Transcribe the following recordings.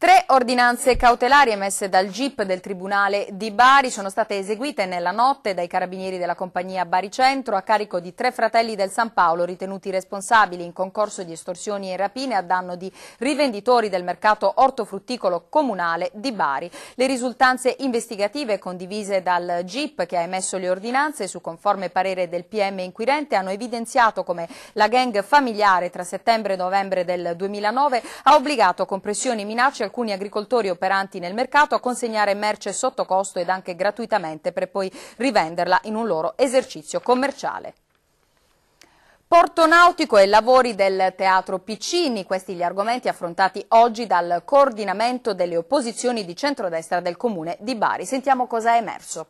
Tre ordinanze cautelari emesse dal GIP del Tribunale di Bari sono state eseguite nella notte dai carabinieri della compagnia Bari Centro a carico di tre fratelli del San Paolo ritenuti responsabili in concorso di estorsioni e rapine a danno di rivenditori del mercato ortofrutticolo comunale di Bari. Le risultanze investigative condivise dal GIP che ha emesso le ordinanze su conforme parere del PM inquirente hanno evidenziato come la gang familiare tra settembre e novembre del 2009 ha obbligato con pressioni minacce alcuni agricoltori operanti nel mercato a consegnare merce sotto costo ed anche gratuitamente per poi rivenderla in un loro esercizio commerciale. Porto nautico e lavori del teatro Piccini, questi gli argomenti affrontati oggi dal coordinamento delle opposizioni di centrodestra del comune di Bari. Sentiamo cosa è emerso.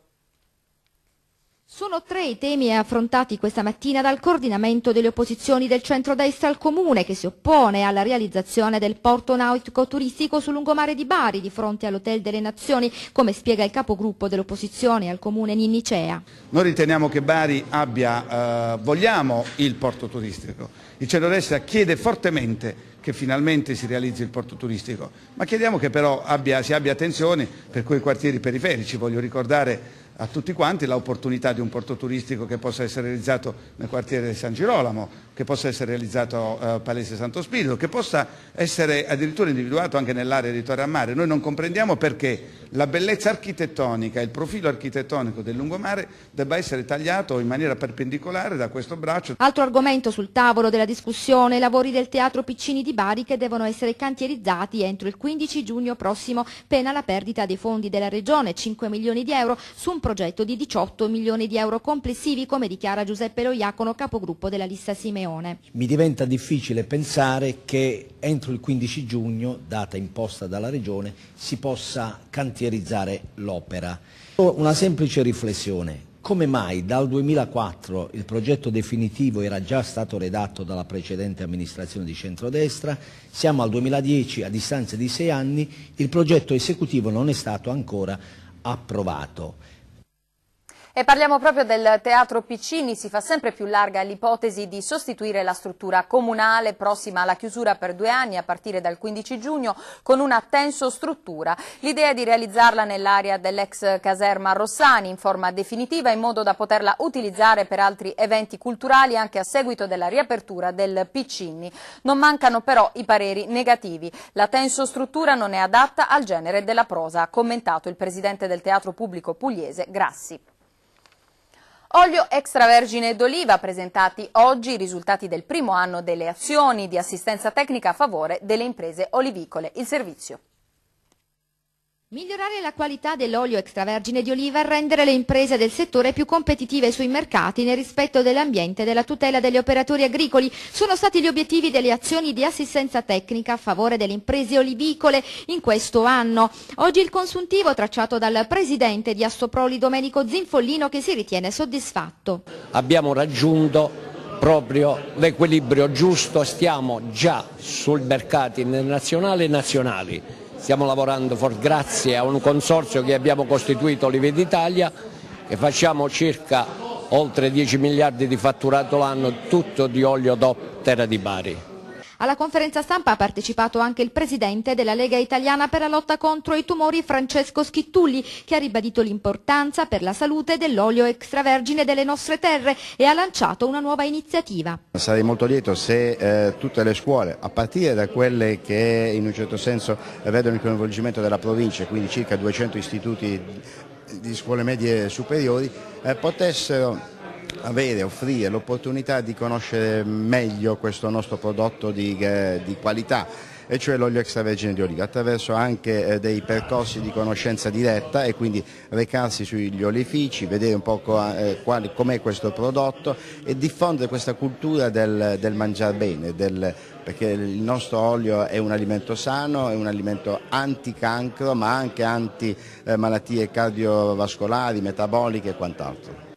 Sono tre i temi affrontati questa mattina dal coordinamento delle opposizioni del centrodestra al comune che si oppone alla realizzazione del porto nautico turistico sul lungomare di Bari di fronte all'Hotel delle Nazioni, come spiega il capogruppo dell'opposizione al comune Ninnicea. Noi riteniamo che Bari abbia, eh, vogliamo il porto turistico. Il centrodestra chiede fortemente che finalmente si realizzi il porto turistico, ma chiediamo che però abbia, si abbia attenzione per quei quartieri periferici. Voglio ricordare a tutti quanti l'opportunità di un porto turistico che possa essere realizzato nel quartiere di San Girolamo, che possa essere realizzato a eh, Palese Santo Spirito, che possa essere addirittura individuato anche nell'area di Torre a Mare. Noi non comprendiamo perché la bellezza architettonica, e il profilo architettonico del lungomare debba essere tagliato in maniera perpendicolare da questo braccio. Altro argomento sul tavolo della discussione, i lavori del Teatro Piccini di Bari che devono essere cantierizzati entro il 15 giugno prossimo, pena la perdita dei fondi della Regione, 5 milioni di euro, su un progetto di 18 milioni di euro complessivi, come dichiara Giuseppe Loiacono, capogruppo della lista Simeone. Mi diventa difficile pensare che entro il 15 giugno, data imposta dalla Regione, si possa cantierizzare l'opera. Una semplice riflessione. Come mai dal 2004 il progetto definitivo era già stato redatto dalla precedente amministrazione di centrodestra, siamo al 2010, a distanza di sei anni, il progetto esecutivo non è stato ancora approvato. E parliamo proprio del Teatro Piccini, si fa sempre più larga l'ipotesi di sostituire la struttura comunale prossima alla chiusura per due anni a partire dal 15 giugno con una tenso struttura. L'idea è di realizzarla nell'area dell'ex caserma Rossani in forma definitiva in modo da poterla utilizzare per altri eventi culturali anche a seguito della riapertura del Piccini. Non mancano però i pareri negativi. La tenso struttura non è adatta al genere della prosa, ha commentato il presidente del Teatro Pubblico Pugliese Grassi. Olio extravergine d'oliva presentati oggi i risultati del primo anno delle azioni di assistenza tecnica a favore delle imprese olivicole. Il servizio. Migliorare la qualità dell'olio extravergine di oliva e rendere le imprese del settore più competitive sui mercati nel rispetto dell'ambiente e della tutela degli operatori agricoli sono stati gli obiettivi delle azioni di assistenza tecnica a favore delle imprese olivicole in questo anno. Oggi il consuntivo tracciato dal presidente di Assoproli Domenico Zinfollino che si ritiene soddisfatto. Abbiamo raggiunto proprio l'equilibrio giusto, stiamo già sul mercato internazionale e nazionali stiamo lavorando for, grazie a un consorzio che abbiamo costituito Olive d'Italia e facciamo circa oltre 10 miliardi di fatturato l'anno tutto di olio DOP Terra di Bari. Alla conferenza stampa ha partecipato anche il presidente della Lega Italiana per la lotta contro i tumori Francesco Schittulli che ha ribadito l'importanza per la salute dell'olio extravergine delle nostre terre e ha lanciato una nuova iniziativa. Sarei molto lieto se eh, tutte le scuole, a partire da quelle che in un certo senso vedono il coinvolgimento della provincia, quindi circa 200 istituti di scuole medie superiori, eh, potessero avere, offrire l'opportunità di conoscere meglio questo nostro prodotto di, eh, di qualità e cioè l'olio extravergine di oliva, attraverso anche eh, dei percorsi di conoscenza diretta e quindi recarsi sugli olefici, vedere un po' eh, com'è questo prodotto e diffondere questa cultura del, del mangiare bene, del, perché il nostro olio è un alimento sano, è un alimento anticancro ma anche anti malattie cardiovascolari, metaboliche e quant'altro.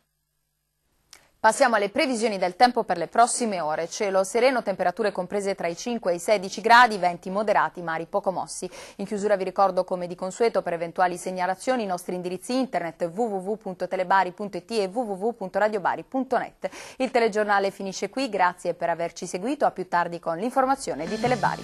Passiamo alle previsioni del tempo per le prossime ore. Cielo sereno, temperature comprese tra i 5 e i 16 gradi, venti moderati, mari poco mossi. In chiusura vi ricordo come di consueto per eventuali segnalazioni i nostri indirizzi internet www.telebari.it e www.radiobari.net. Il telegiornale finisce qui, grazie per averci seguito, a più tardi con l'informazione di Telebari.